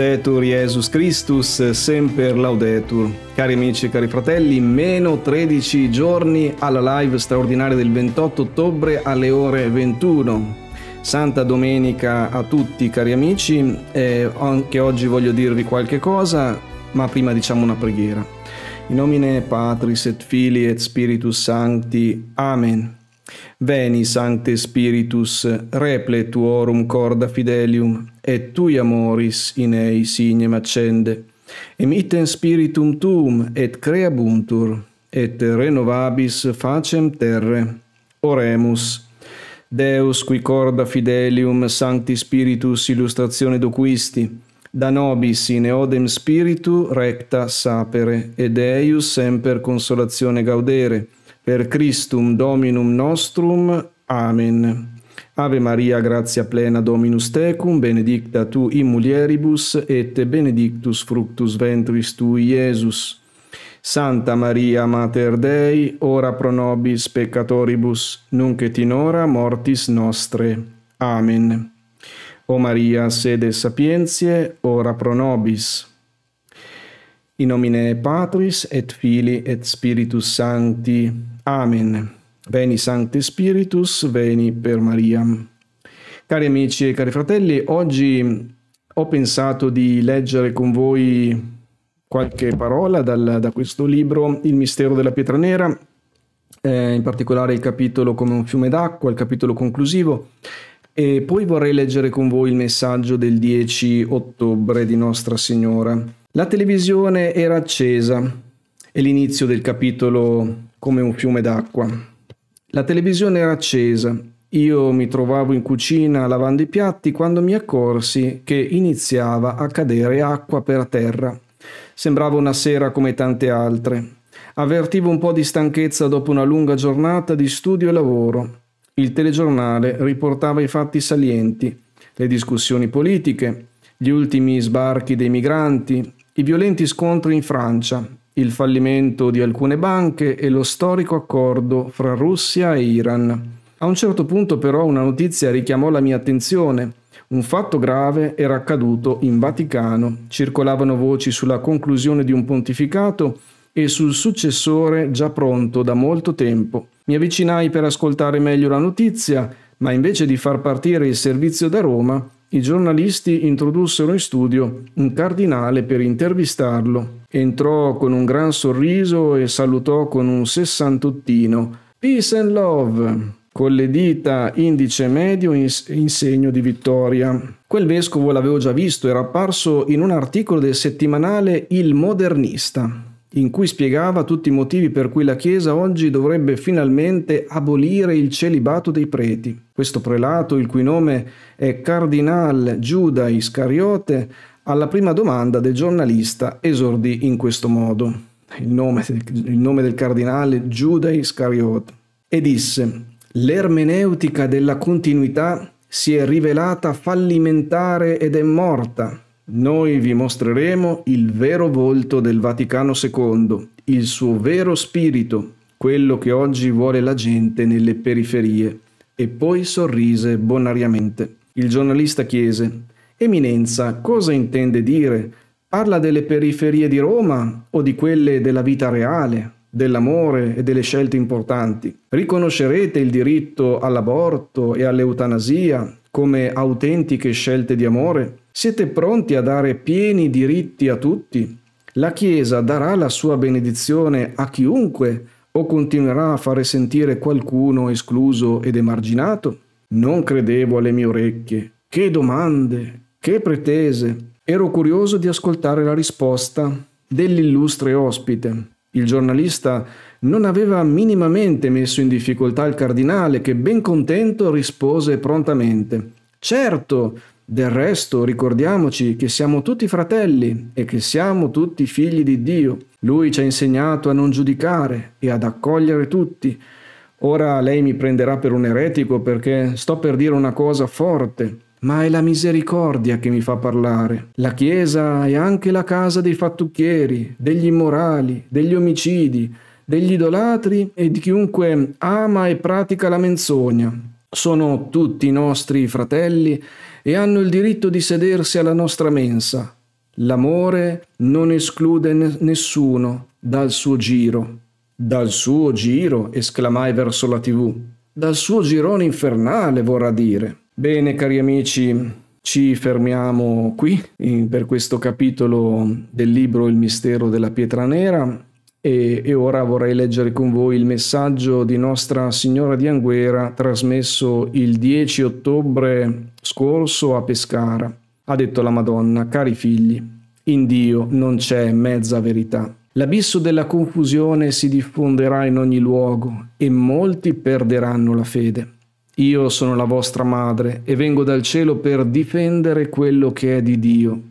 Laudetur Jesus Christus, sempre Laudetur. Cari amici e cari fratelli, meno 13 giorni alla live straordinaria del 28 ottobre alle ore 21. Santa domenica a tutti cari amici, eh, anche oggi voglio dirvi qualche cosa, ma prima diciamo una preghiera. In nomine Patris et Filii et Spiritus Sancti. Amen. Veni, Sancte Spiritus, repletuorum tuorum corda fidelium, et tui amoris in ei signem accende. Emitten spiritum tuum et creabuntur, et renovabis facem terre. Oremus. Deus qui corda fidelium sancti spiritus illustratione docuisti, da nobis in eodem spiritu recta sapere, ed eius semper consolazione gaudere per Christum Dominum nostrum. Amen. Ave Maria, gratia plena Dominus tecum, benedicta tu in mulieribus et benedictus fructus ventris tu Iesus. Santa Maria, Mater Dei, ora pro nobis peccatoribus, nunc et in hora mortis nostre. Amen. O Maria, sede sapientiae, ora pro nobis. In nomine Patris et Filii et Spiritus Sancti. Amen. Veni Sancti Spiritus, veni per Maria. Cari amici e cari fratelli, oggi ho pensato di leggere con voi qualche parola dal, da questo libro, Il mistero della pietra nera, eh, in particolare il capitolo come un fiume d'acqua, il capitolo conclusivo, e poi vorrei leggere con voi il messaggio del 10 ottobre di Nostra Signora. La televisione era accesa, è l'inizio del capitolo Come un fiume d'acqua. La televisione era accesa, io mi trovavo in cucina lavando i piatti quando mi accorsi che iniziava a cadere acqua per terra. Sembrava una sera come tante altre. Avvertivo un po' di stanchezza dopo una lunga giornata di studio e lavoro. Il telegiornale riportava i fatti salienti, le discussioni politiche, gli ultimi sbarchi dei migranti, i violenti scontri in Francia, il fallimento di alcune banche e lo storico accordo fra Russia e Iran. A un certo punto però una notizia richiamò la mia attenzione. Un fatto grave era accaduto in Vaticano. Circolavano voci sulla conclusione di un pontificato e sul successore già pronto da molto tempo. Mi avvicinai per ascoltare meglio la notizia, ma invece di far partire il servizio da Roma, i giornalisti introdussero in studio un cardinale per intervistarlo. Entrò con un gran sorriso e salutò con un sessantottino Peace and Love con le dita indice e medio in, in, segno di vittoria. Quel vescovo l'avevo già visto, era apparso in un articolo del settimanale Il Modernista in cui spiegava tutti i motivi per cui la Chiesa oggi dovrebbe finalmente abolire il celibato dei preti. Questo prelato, il cui nome è Cardinal Giuda Iscariote, alla prima domanda del giornalista esordì in questo modo, il nome, il nome del cardinale Giuda Iscariote, e disse «L'ermeneutica della continuità si è rivelata fallimentare ed è morta» Noi vi mostreremo il vero volto del Vaticano II, il suo vero spirito, quello che oggi vuole la gente nelle periferie. E poi sorrise bonariamente. Il giornalista chiese, Eminenza, cosa intende dire? Parla delle periferie di Roma o di quelle della vita reale? dell'amore e delle scelte importanti. Riconoscerete il diritto all'aborto e all'eutanasia come autentiche scelte di amore? Siete pronti a dare pieni diritti a tutti? La Chiesa darà la sua benedizione a chiunque o continuerà a fare sentire qualcuno escluso ed emarginato? Non credevo alle mie orecchie. Che domande, che pretese. Ero curioso di ascoltare la risposta dell'illustre ospite. Il giornalista non aveva minimamente messo in difficoltà il cardinale, che ben contento rispose prontamente. Certo, del resto ricordiamoci che siamo tutti fratelli e che siamo tutti figli di Dio. Lui ci ha insegnato a non giudicare e ad accogliere tutti. Ora lei mi prenderà per un eretico perché sto per dire una cosa forte, ma è la misericordia che mi fa parlare. La Chiesa è anche la casa dei fattucchieri, degli immorali, degli omicidi, degli idolatri e di chiunque ama e pratica la menzogna. Sono tutti nostri fratelli e hanno il diritto di sedersi alla nostra mensa. L'amore non esclude nessuno dal suo giro. Dal suo giro, esclamai verso la tv. Dal suo girone infernale, vorrà dire. Bene, cari amici, ci fermiamo qui eh, per questo capitolo del libro Il mistero della pietra nera. E, e, ora vorrei leggere con voi il messaggio di Nostra Signora di Anguera trasmesso il 10 ottobre scorso a Pescara. Ha detto la Madonna, cari figli, in Dio non c'è mezza verità. L'abisso della confusione si diffonderà in ogni luogo e molti perderanno la fede. Io sono la vostra madre e vengo dal cielo per difendere quello che è di Dio.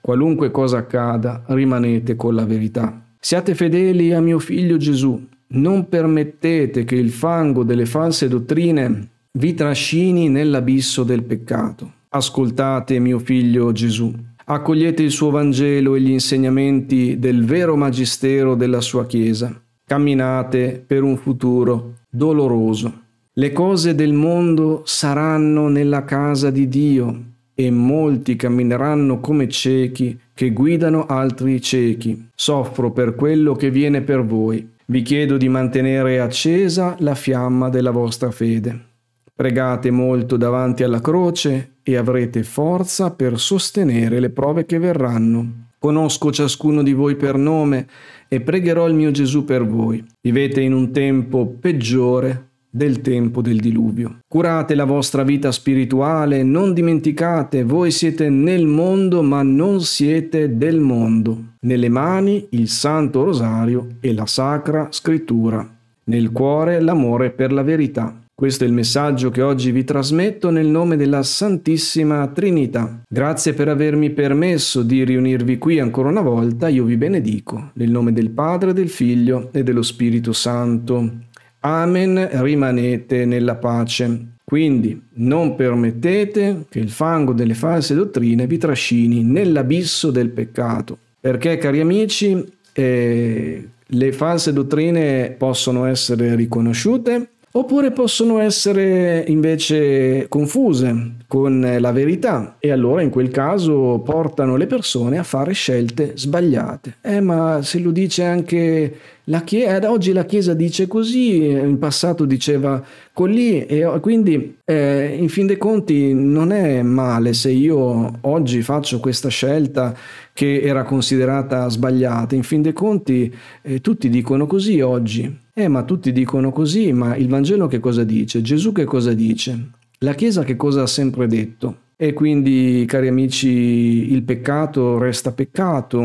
Qualunque cosa accada, rimanete con la verità. Siate fedeli a mio figlio Gesù, non permettete che il fango delle false dottrine vi trascini nell'abisso del peccato. Ascoltate mio figlio Gesù, accogliete il suo Vangelo e gli insegnamenti del vero magistero della sua Chiesa. Camminate per un futuro doloroso. Le cose del mondo saranno nella casa di Dio, e molti cammineranno come ciechi che guidano altri ciechi. Soffro per quello che viene per voi. Vi chiedo di mantenere accesa la fiamma della vostra fede. Pregate molto davanti alla croce e avrete forza per sostenere le prove che verranno. Conosco ciascuno di voi per nome e pregherò il mio Gesù per voi. Vivete in un tempo peggiore del tempo del diluvio. Curate la vostra vita spirituale, non dimenticate, voi siete nel mondo ma non siete del mondo. Nelle mani il Santo Rosario e la Sacra Scrittura, nel cuore l'amore per la verità. Questo è il messaggio che oggi vi trasmetto nel nome della Santissima Trinità. Grazie per avermi permesso di riunirvi qui ancora una volta, io vi benedico, nel nome del Padre, del Figlio e dello Spirito Santo. Amen, rimanete nella pace. Quindi non permettete che il fango delle false dottrine vi trascini nell'abisso del peccato. Perché, cari amici, eh, le false dottrine possono essere riconosciute oppure possono essere invece confuse con la verità e allora in quel caso portano le persone a fare scelte sbagliate. Eh, ma se lo dice anche la Chiesa, oggi la Chiesa dice così, in passato diceva così, e quindi eh, in fin dei conti non è male se io oggi faccio questa scelta che era considerata sbagliata. In fin dei conti eh, tutti dicono così oggi. Eh, ma tutti dicono così, ma il Vangelo che cosa dice? Gesù che cosa dice? La Chiesa che cosa ha sempre detto? E quindi, cari amici, il peccato resta peccato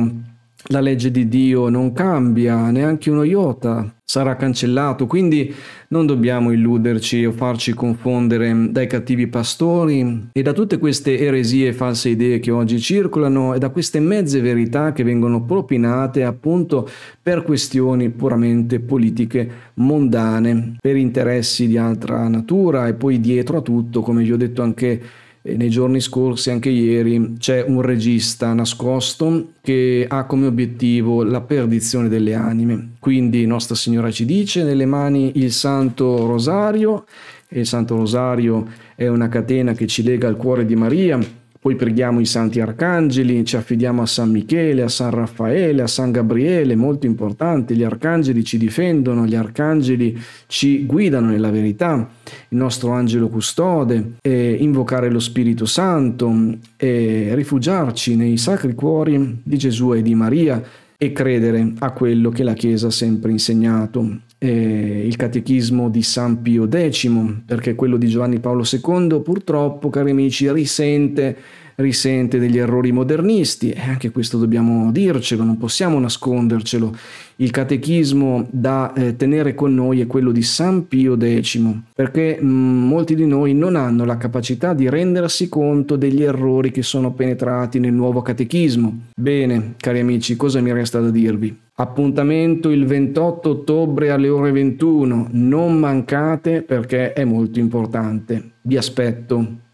la legge di Dio non cambia neanche uno iota, sarà cancellato, quindi non dobbiamo illuderci o farci confondere dai cattivi pastori e da tutte queste eresie e false idee che oggi circolano e da queste mezze verità che vengono propinate appunto per questioni puramente politiche mondane, per interessi di altra natura e poi dietro a tutto, come vi ho detto anche nei giorni scorsi, anche ieri, c'è un regista nascosto che ha come obiettivo la perdizione delle anime. Quindi Nostra Signora ci dice nelle mani il Santo Rosario, e il Santo Rosario è una catena che ci lega al cuore di Maria poi preghiamo i santi arcangeli, ci affidiamo a San Michele, a San Raffaele, a San Gabriele, molto importante, Gli arcangeli ci difendono, gli arcangeli ci guidano nella verità, il nostro angelo custode, invocare lo Spirito Santo, rifugiarci nei sacri cuori di Gesù e di Maria e credere a quello che la Chiesa ha sempre insegnato eh, il catechismo di San Pio X, perché quello di Giovanni Paolo II purtroppo, cari amici, risente, risente degli errori modernisti, e anche questo dobbiamo dircelo, non possiamo nascondercelo. Il catechismo da eh, tenere con noi è quello di San Pio X, perché mh, mm, molti di noi non hanno la capacità di rendersi conto degli errori che sono penetrati nel nuovo catechismo. Bene, cari amici, cosa mi resta da dirvi? Appuntamento il 28 ottobre alle ore 21. Non mancate perché è molto importante. Vi aspetto.